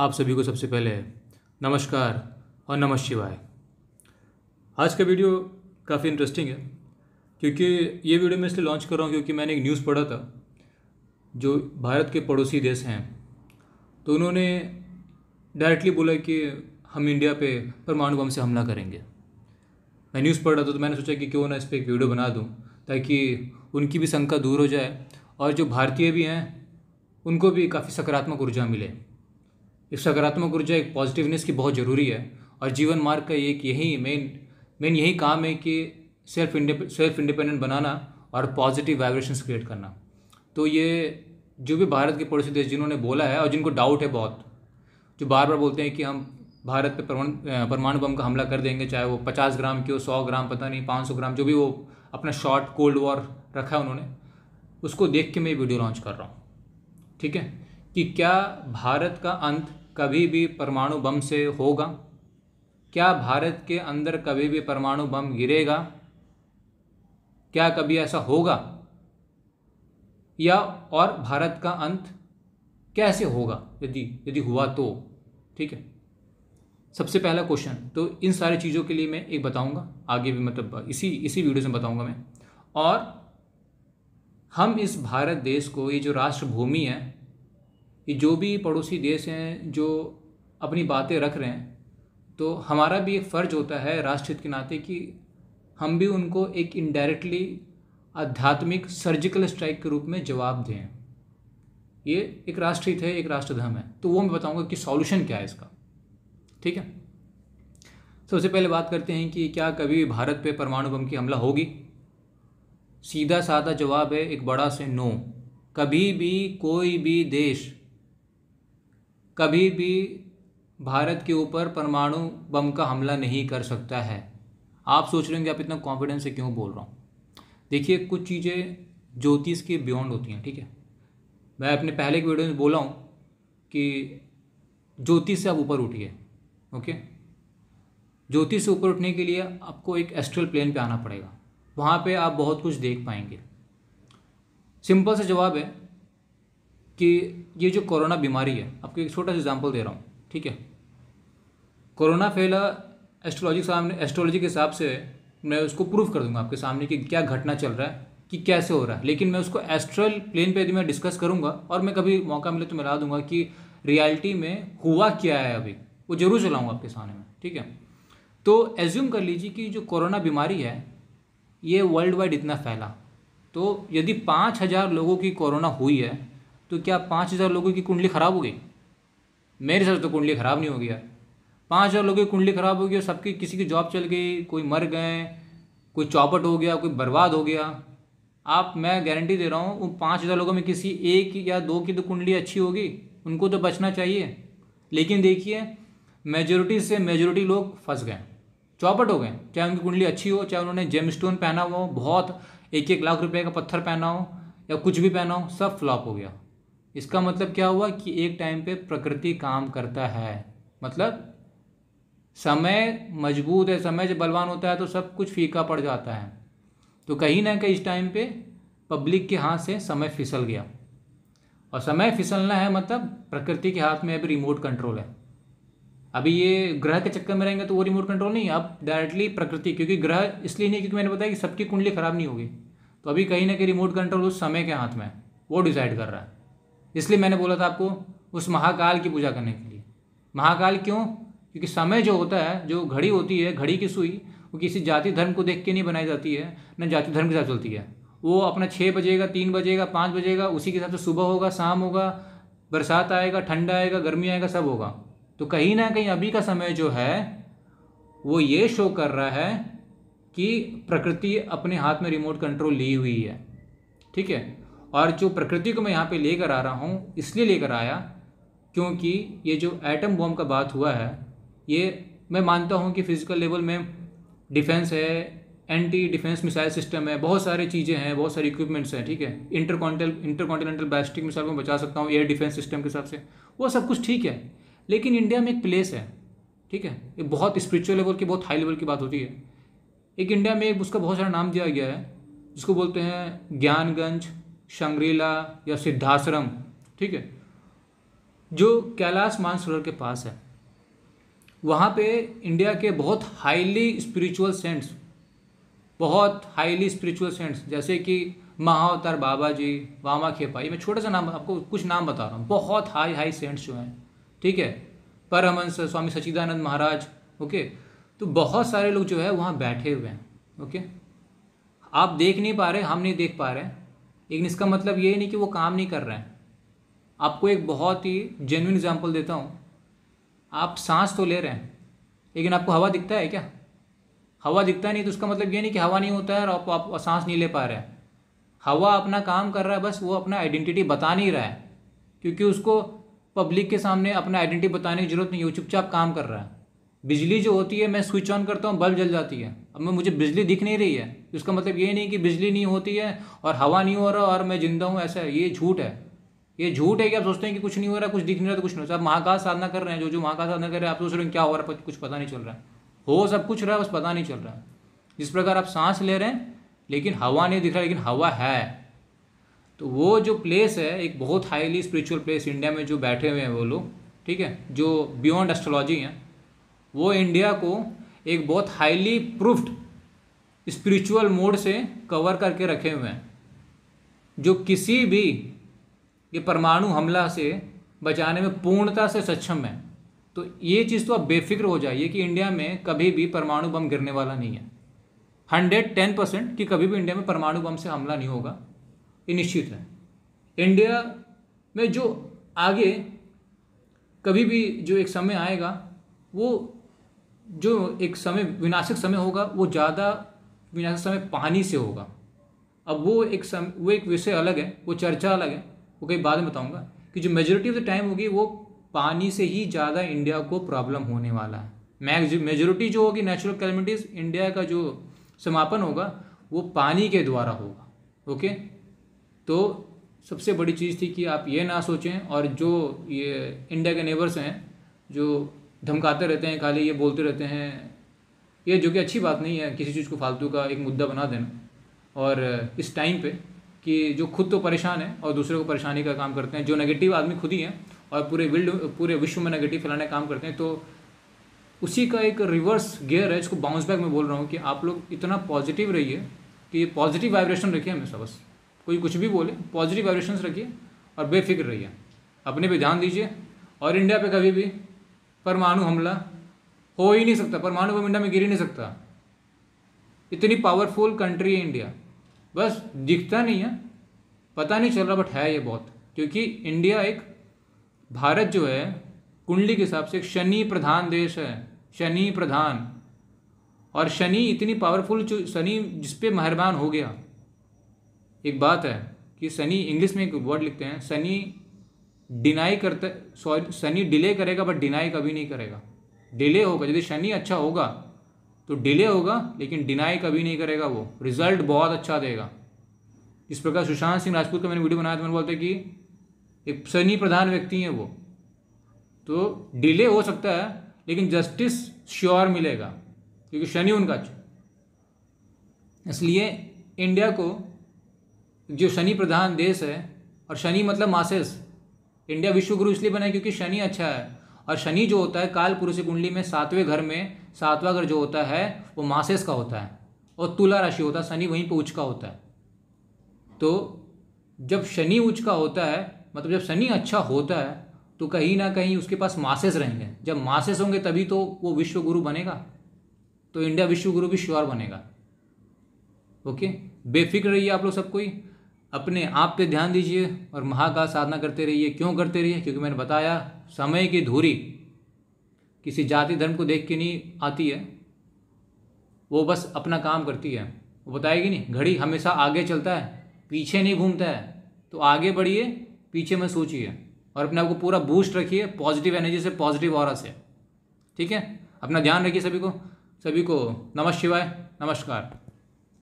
आप सभी को सबसे पहले नमस्कार और नमः शिवाय आज का वीडियो काफ़ी इंटरेस्टिंग है क्योंकि ये वीडियो मैं इसलिए लॉन्च कर रहा हूँ क्योंकि मैंने एक न्यूज़ पढ़ा था जो भारत के पड़ोसी देश हैं तो उन्होंने डायरेक्टली बोला कि हम इंडिया पे परमाणु बम से हमला करेंगे मैं न्यूज़ पढ़ रहा था तो मैंने सोचा कि क्यों ना इस पर एक वीडियो बना दूँ ताकि उनकी भी शंका दूर हो जाए और जो भारतीय भी हैं उनको भी काफ़ी सकारात्मक ऊर्जा मिले एक सकारात्मक ऊर्जा एक पॉजिटिवनेस की बहुत ज़रूरी है और जीवन मार्ग का एक यही मेन मेन यही काम है कि सेल्फ सेल्फ इंडिपेंडेंट बनाना और पॉजिटिव वाइब्रेशन क्रिएट करना तो ये जो भी भारत के पड़ोसी देश जिन्होंने बोला है और जिनको डाउट है बहुत जो बार बार बोलते हैं कि हम भारत पे परमाणु बम का हमला कर देंगे चाहे वो पचास ग्राम की हो सौ ग्राम पता नहीं पाँच सौ ग्राम जो भी वो अपना शॉर्ट कोल्ड वॉर रखा है उन्होंने उसको देख के मैं वीडियो लॉन्च कर रहा हूँ ठीक है कि क्या भारत का अंत कभी भी परमाणु बम से होगा क्या भारत के अंदर कभी भी परमाणु बम गिरेगा क्या कभी ऐसा होगा या और भारत का अंत कैसे होगा यदि यदि हुआ तो ठीक है सबसे पहला क्वेश्चन तो इन सारी चीज़ों के लिए मैं एक बताऊंगा आगे भी मतलब इसी इसी वीडियो में बताऊंगा मैं और हम इस भारत देश को ये जो राष्ट्रभूमि है कि जो भी पड़ोसी देश हैं जो अपनी बातें रख रहे हैं तो हमारा भी एक फ़र्ज होता है राष्ट्रहित के नाते कि हम भी उनको एक इनडायरेक्टली आध्यात्मिक सर्जिकल स्ट्राइक के रूप में जवाब दें ये एक राष्ट्रहित है एक राष्ट्रधर्म है तो वो मैं बताऊंगा कि सॉल्यूशन क्या है इसका ठीक है सबसे पहले बात करते हैं कि क्या कभी भारत पे परमाणु बम की हमला होगी सीधा साधा जवाब है एक बड़ा से नो कभी भी कोई भी देश कभी भी भारत के ऊपर परमाणु बम का हमला नहीं कर सकता है आप सोच रहे होंगे आप इतना कॉन्फिडेंस से क्यों बोल रहा हूँ देखिए कुछ चीज़ें ज्योतिष के बियॉन्ड होती हैं ठीक है मैं अपने पहले के वीडियो में बोला हूँ कि ज्योतिष से आप ऊपर उठिए ओके ज्योतिष से ऊपर उठने के लिए आपको एक एस्ट्रल प्लेन पे आना पड़ेगा वहाँ पे आप बहुत कुछ देख पाएंगे सिंपल सा जवाब है कि ये जो कोरोना बीमारी है आपको एक छोटा सा एग्जाम्पल दे रहा हूँ ठीक है कोरोना फैला एस्ट्रोलॉजी सामने एस्ट्रोलॉजी के हिसाब से मैं उसको प्रूव कर दूंगा आपके सामने कि क्या घटना चल रहा है कि कैसे हो रहा है लेकिन मैं उसको एस्ट्रल प्लेन पे यदि मैं डिस्कस करूंगा और मैं कभी मौका मिले तो मिला दूंगा कि रियलिटी में हुआ क्या है अभी वो जरूर चलाऊँगा आपके सामने में ठीक है तो एज्यूम कर लीजिए कि जो कोरोना बीमारी है ये वर्ल्ड वाइड इतना फैला तो यदि पाँच हज़ार लोगों की कोरोना हुई है तो क्या पाँच हज़ार लोगों की कुंडली ख़राब हो गई मेरे हिसाब से तो कुंडली ख़राब नहीं होगी यार पाँच हज़ार लोगों की कुंडली ख़राब हो गई और सबकी किसी की जॉब चल गई कोई मर गए कोई चौपट हो गया कोई बर्बाद हो गया आप मैं गारंटी दे रहा हूँ उन पाँच हज़ार लोगों में किसी एक या दो की तो कुंडली अच्छी होगी उनको तो बचना चाहिए लेकिन देखिए मेजोरिटी से मेजोरिटी लोग फंस गए चौपट हो गए चाहे उनकी कुंडली अच्छी हो चाहे उन्होंने जेम स्टोन पहना हो बहुत एक एक लाख रुपए का पत्थर पहना हो या कुछ भी पहना हो सब फ्लॉप हो गया इसका मतलब क्या हुआ कि एक टाइम पे प्रकृति काम करता है मतलब समय मजबूत है समय जब बलवान होता है तो सब कुछ फीका पड़ जाता है तो कहीं ना कहीं इस टाइम पे पब्लिक के हाथ से समय फिसल गया और समय फिसलना है मतलब प्रकृति के हाथ में अभी रिमोट कंट्रोल है अभी ये ग्रह के चक्कर में रहेंगे तो वो रिमोट कंट्रोल नहीं अब डायरेक्टली प्रकृति क्योंकि ग्रह इसलिए नहीं क्योंकि मैंने बताया कि सबकी कुंडली ख़राब नहीं होगी तो अभी कहीं ना कहीं रिमोट कंट्रोल उस समय के हाथ में है वो डिसाइड कर रहा है इसलिए मैंने बोला था आपको उस महाकाल की पूजा करने के लिए महाकाल क्यों क्योंकि समय जो होता है जो घड़ी होती है घड़ी की सुई वो किसी जाति धर्म को देख के नहीं बनाई जाती है न जाति धर्म के साथ चलती है वो अपना छः बजेगा तीन बजेगा पाँच बजेगा उसी के हिसाब से सुबह होगा शाम होगा बरसात आएगा ठंडा आएगा गर्मी आएगा सब होगा तो कहीं ना कहीं अभी का समय जो है वो ये शो कर रहा है कि प्रकृति अपने हाथ में रिमोट कंट्रोल ली हुई है ठीक है और जो प्रकृति को मैं यहाँ पे लेकर आ रहा हूँ इसलिए लेकर आया क्योंकि ये जो एटम बॉम्ब का बात हुआ है ये मैं मानता हूँ कि फिज़िकल लेवल में डिफेंस है एंटी डिफेंस मिसाइल सिस्टम है बहुत सारी चीज़ें हैं बहुत सारे इक्विपमेंट्स हैं ठीक है इंटरकॉन्टल इंटरकॉन्टिनेंटल बैस्टिक मिसाइल को बचा सकता हूँ एयर डिफेंस सिस्टम के हिसाब से वो सब कुछ ठीक है लेकिन इंडिया में एक प्लेस है ठीक है ये बहुत स्पिरिचुअल लेवल की बहुत हाई लेवल की बात होती है एक इंडिया में एक उसका बहुत सारा नाम दिया गया है जिसको बोलते हैं ज्ञानगंज शंग्रीला या सिद्धाश्रम ठीक है जो कैलाश मानसरोवर के पास है वहाँ पे इंडिया के बहुत हाईली स्पिरिचुअल सेंट्स बहुत हाईली स्पिरिचुअल सेंट्स जैसे कि महावतार बाबा जी वामा खेपा ये मैं छोटा सा नाम आपको कुछ नाम बता रहा हूँ बहुत हाई हाई सेंट्स जो हैं ठीक है परमहंस स्वामी सचिदानंद महाराज ओके तो बहुत सारे लोग जो है वहाँ बैठे हुए हैं ओके आप देख नहीं पा रहे हम नहीं देख पा रहे लेकिन इसका मतलब ये नहीं कि वो काम नहीं कर रहे हैं आपको एक बहुत ही जेनविन एग्जाम्पल देता हूँ आप सांस तो ले रहे हैं लेकिन आपको हवा दिखता है क्या हवा दिखता नहीं तो उसका मतलब ये नहीं कि हवा नहीं होता है और आप, आप सांस नहीं ले पा रहे हैं हवा अपना काम कर रहा है बस वो अपना आइडेंटिटी बता नहीं रहा है क्योंकि उसको पब्लिक के सामने अपना आइडेंटिटी बताने की जरूरत नहीं है वो चुपचाप काम कर रहा है बिजली जो होती है मैं स्विच ऑन करता हूँ बल्ब जल जाती है अब मैं मुझे बिजली दिख नहीं रही है इसका मतलब ये नहीं कि बिजली नहीं होती है और हवा नहीं हो रहा और मैं जिंदा हूँ ऐसा ये झूठ है ये झूठ है कि आप सोचते हैं कि कुछ नहीं हो रहा कुछ दिख नहीं रहा तो कुछ नहीं हो रहा आप महाकाश साधना कर रहे हैं जो जो महाकाश साधना कर रहे हैं आप सोच रहे हैं क्या हो रहा है कुछ पता नहीं चल रहा है हो सब कुछ रहा है बस पता नहीं चल रहा है जिस प्रकार आप सांस ले रहे हैं लेकिन हवा नहीं दिख रहा लेकिन हवा है तो वो जो प्लेस है एक बहुत हाईली स्पिरिचुअल प्लेस इंडिया में जो बैठे हुए हैं वो लोग ठीक है जो बियॉन्ड एस्ट्रोलॉजी हैं वो इंडिया को एक बहुत हाईली प्रूफ्ड स्पिरिचुअल मोड से कवर करके रखे हुए हैं जो किसी भी ये परमाणु हमला से बचाने में पूर्णता से सक्षम है तो ये चीज़ तो आप बेफिक्र हो जाइए कि इंडिया में कभी भी परमाणु बम गिरने वाला नहीं है हंड्रेड टेन परसेंट कि कभी भी इंडिया में परमाणु बम से हमला नहीं होगा ये निश्चित है इंडिया में जो आगे कभी भी जो एक समय आएगा वो जो एक समय विनाशक समय होगा वो ज़्यादा विनाशक समय पानी से होगा अब वो एक सम वो एक विषय अलग है वो चर्चा अलग है वो कहीं बाद में बताऊंगा कि जो मेजोरिटी ऑफ द टाइम होगी वो पानी से ही ज़्यादा इंडिया को प्रॉब्लम होने वाला है मैक्स मेजोरिटी जो होगी नेचुरल कैलमिटीज़ इंडिया का जो समापन होगा वो पानी के द्वारा होगा ओके तो सबसे बड़ी चीज़ थी कि आप ये ना सोचें और जो ये इंडिया के नेबर्स हैं जो धमकाते रहते हैं खाली ये बोलते रहते हैं ये जो कि अच्छी बात नहीं है किसी चीज़ को फालतू का एक मुद्दा बना देना और इस टाइम पे कि जो खुद तो परेशान है और दूसरे को परेशानी का काम करते हैं जो नेगेटिव आदमी खुद ही हैं और पूरे वर्ल्ड पूरे विश्व में नेगेटिव फैलाने का काम करते हैं तो उसी का एक रिवर्स गेयर है इसको बाउंस बैक में बोल रहा हूँ कि आप लोग इतना पॉजिटिव रहिए कि पॉजिटिव वाइब्रेशन रखिए हमेशा बस कोई कुछ भी बोले पॉजिटिव वाइब्रेशन रखिए और बेफिक्र रहिए अपने पे ध्यान दीजिए और इंडिया पे कभी भी परमाणु हमला हो ही नहीं सकता परमाणु बम इंडिया में गिर ही नहीं सकता इतनी पावरफुल कंट्री है इंडिया बस दिखता नहीं है पता नहीं चल रहा बट है ये बहुत क्योंकि इंडिया एक भारत जो है कुंडली के हिसाब से एक शनि प्रधान देश है शनि प्रधान और शनि इतनी पावरफुल शनि जिसपे मेहरबान हो गया एक बात है कि शनि इंग्लिश में एक वर्ड लिखते हैं शनि डिनाई करते सॉरी शनि डिले करेगा बट डिनाई कभी नहीं करेगा डिले होगा यदि शनि अच्छा होगा तो डिले होगा लेकिन डिनाई कभी नहीं करेगा वो रिजल्ट बहुत अच्छा देगा इस प्रकार सुशांत सिंह राजपूत का मैंने वीडियो बनाया तो मैंने बोलते कि एक शनि प्रधान व्यक्ति हैं वो तो डिले हो सकता है लेकिन जस्टिस श्योर मिलेगा क्योंकि शनि उनका अच्छा इसलिए इंडिया को जो शनि प्रधान देश है और शनि मतलब मासेस इंडिया विश्व गुरु इसलिए बना है क्योंकि शनि अच्छा है और शनि जो होता है काल पुरुष कुंडली में सातवें घर में सातवां घर जो होता है वो मासेस का होता है और तुला राशि होता है शनि वहीं पर उच्च का होता है तो जब शनि उच्च का होता है मतलब जब शनि अच्छा होता है तो कहीं ना कहीं उसके पास मासेस रहेंगे जब मासेस होंगे तभी तो वो विश्व गुरु बनेगा तो इंडिया विश्व गुरु भी श्योर बनेगा ओके बेफिक्र रहिए आप लोग सब कोई अपने आप पे ध्यान दीजिए और महाकाल साधना करते रहिए क्यों करते रहिए क्योंकि मैंने बताया समय की धूरी किसी जाति धर्म को देख के नहीं आती है वो बस अपना काम करती है वो बताएगी नहीं घड़ी हमेशा आगे चलता है पीछे नहीं घूमता है तो आगे बढ़िए पीछे में सोचिए और अपने आप को पूरा बूस्ट रखिए पॉजिटिव एनर्जी से पॉजिटिव और से ठीक है अपना ध्यान रखिए सभी को सभी को नमः शिवाय नमस्कार